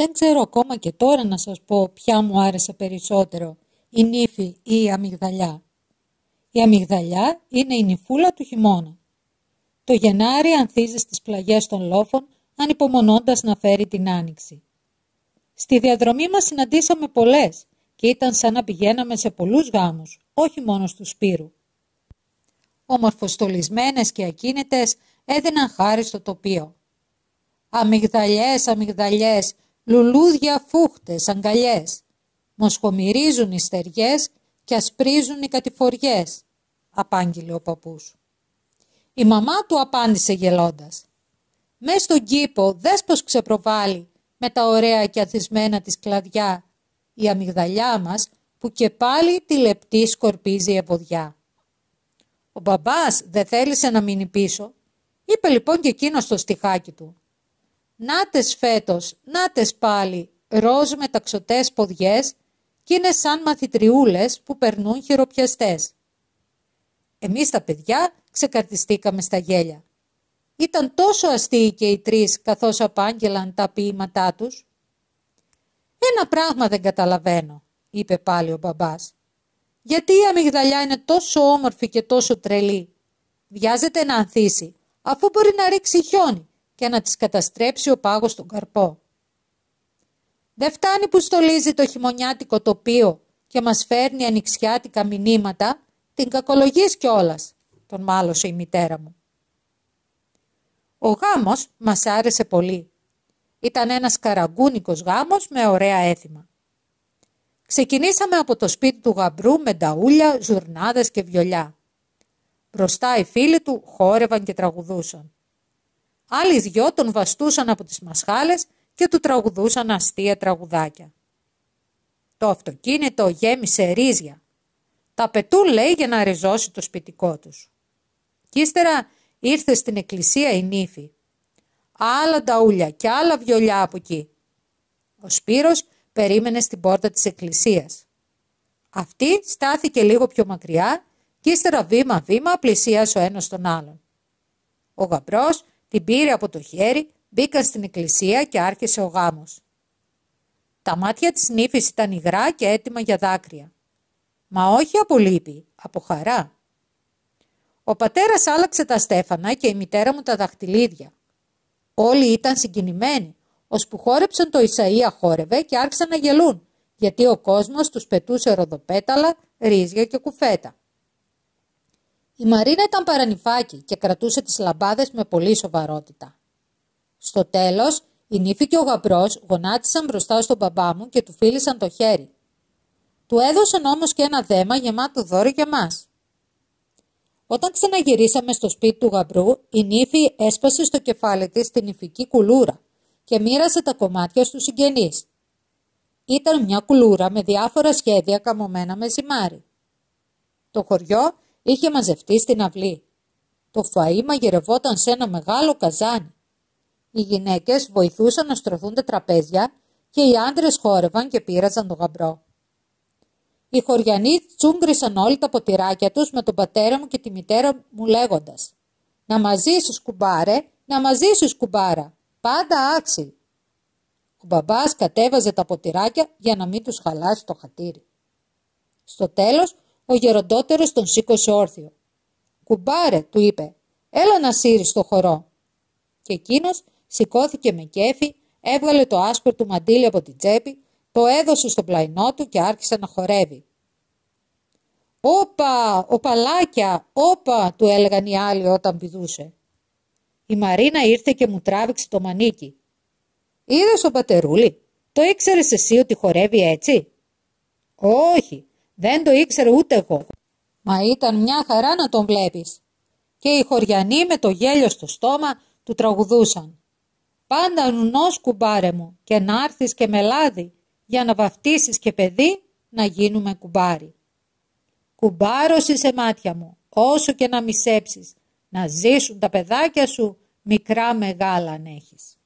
Δεν ξέρω ακόμα και τώρα να σας πω ποια μου άρεσε περισσότερο, η νύφη ή η αμυγδαλιά. Η αμυγδαλιά είναι η νυφούλα του χειμώνα. Το Γενάρη ανθίζει στις πλαγιές των λόφων, ανυπομονώντας να φέρει την άνοιξη. Στη διαδρομή μας συναντήσαμε πολλές και ήταν σαν να πηγαίναμε σε πολλούς γάμους, όχι μόνο του Σπύρου. Ομορφοστολισμένες και ακίνητες έδιναν χάρη στο τοπίο. «Αμυγδαλιές, αμυγδαλιές, λουλούδια φούχτες, αγκαλιές. Μοσχομυρίζουν οι στεριές και ασπρίζουν οι κατηφοριές, απάγγειλε ο παππούς. Η μαμά του απάντησε γελώντας. Μες στον κήπο δες πως ξεπροβάλλει με τα ωραία και αθισμένα της κλαδιά η αμυγδαλιά μας που και πάλι τη λεπτή σκορπίζει ευωδιά. Ο μπαμπάς δεν θέλησε να μείνει πίσω. Είπε λοιπόν και εκείνος το στιχάκι του. Νάτες φέτος, νάτες πάλι, ροζ με ταξωτές ποδιές και είναι σαν μαθητριούλες που περνούν χειροπιαστές. Εμείς τα παιδιά ξεκαρτιστήκαμε στα γέλια. Ήταν τόσο αστείοι και οι τρεις καθώς απάγγελαν τα ποίηματά τους. «Ένα πράγμα δεν καταλαβαίνω», είπε πάλι ο μπαμπάς. «Γιατί η αμυγδαλιά είναι τόσο όμορφη και τόσο τρελή. Βιάζεται να ανθίσει, αφού μπορεί να ρίξει χιόνι και να τις καταστρέψει ο πάγος στον καρπό. Δεν φτάνει που στολίζει το χειμωνιάτικο τοπίο και μας φέρνει ανοιξιάτικα μηνύματα, την κακολογείς κιόλας, τον μάλωσε η μητέρα μου. Ο γάμος μας άρεσε πολύ. Ήταν ένας καραγκούνικος γάμος με ωραία έθιμα. Ξεκινήσαμε από το σπίτι του γαμπρού με ταούλια, ζουρνάδες και βιολιά. Μπροστά οι φίλοι του χόρευαν και τραγουδούσαν άλλοι δυο τον βαστούσαν από τις μασχάλες και του τραγουδούσαν αστεία τραγουδάκια. Το αυτοκίνητο γέμισε ρίζια. Τα πετού λέει για να ριζώσει το σπιτικό τους. Κι ύστερα ήρθε στην εκκλησία η νύφη. Άλλα ταούλια και άλλα βιολιά από εκεί. Ο Σπύρος περίμενε στην πόρτα της εκκλησίας. Αυτή στάθηκε λίγο πιο μακριά και ύστερα βήμα-βήμα πλησίασε ο ένας τον άλλον. Ο γαμπρός την πήρε από το χέρι, μπήκαν στην εκκλησία και άρχισε ο γάμος. Τα μάτια της νύφης ήταν υγρά και έτοιμα για δάκρυα. Μα όχι από λύπη, από χαρά. Ο πατέρας άλλαξε τα στέφανα και η μητέρα μου τα δαχτυλίδια. Όλοι ήταν συγκινημένοι, ως που χόρεψαν το Ισαΐα χόρευε και άρχισαν να γελούν, γιατί ο κόσμος τους πετούσε ροδοπέταλα, ρίζια και κουφέτα. Η Μαρίνα ήταν παρανυφάκι και κρατούσε τις λαμπάδες με πολύ σοβαρότητα. Στο τέλος, η νύφη και ο γαμπρός γονάτισαν μπροστά στον μπαμπά μου και του φίλησαν το χέρι. Του έδωσαν όμως και ένα δέμα γεμάτο δώρο για μας. Όταν ξαναγυρίσαμε στο σπίτι του γαμπρού, η νύφη έσπασε στο κεφάλι της την νυφική κουλούρα και μοίρασε τα κομμάτια στους συγγενείς. Ήταν μια κουλούρα με διάφορα σχέδια καμωμένα με ζυμάρι. Το χωριό είχε μαζευτεί στην αυλή. Το φαΐ μαγειρευόταν σε ένα μεγάλο καζάνι. Οι γυναίκες βοηθούσαν να στρωθούν τα τραπέζια και οι άντρες χόρευαν και πήραζαν το γαμπρό. Οι χωριανοί τσούγκρισαν όλοι τα ποτηράκια τους με τον πατέρα μου και τη μητέρα μου λέγοντας «Να μαζί σου σκουμπάρε, να μαζί σου σκουμπάρα, πάντα άξι». Ο μπαμπάς κατέβαζε τα ποτηράκια για να μην τους χαλάσει το χατήρι. Στο τέλος ο γεροντότερος τον σήκωσε όρθιο. «Κουμπάρε», του είπε, «έλα να σύρεις το χορό». Και εκείνος σηκώθηκε με κέφι, έβγαλε το άσπρο του μαντίλι από την τσέπη, το έδωσε στο πλαϊνό του και άρχισε να χορεύει. «Όπα, οπαλάκια, όπα», του έλεγαν οι άλλοι όταν πηδούσε. Η Μαρίνα ήρθε και μου τράβηξε το μανίκι. «Είδες ο πατερούλι, το ήξερες εσύ ότι χορεύει έτσι» «Όχι, δεν το ήξερε ούτε εγώ. Μα ήταν μια χαρά να τον βλέπεις. Και οι χωριανοί με το γέλιο στο στόμα του τραγουδούσαν. Πάντα νουνός κουμπάρε μου και να έρθεις και με λάδι για να βαφτίσεις και παιδί να γίνουμε κουμπάρι. Κουμπάρωση σε μάτια μου όσο και να μισέψεις να ζήσουν τα παιδάκια σου μικρά μεγάλα αν έχεις.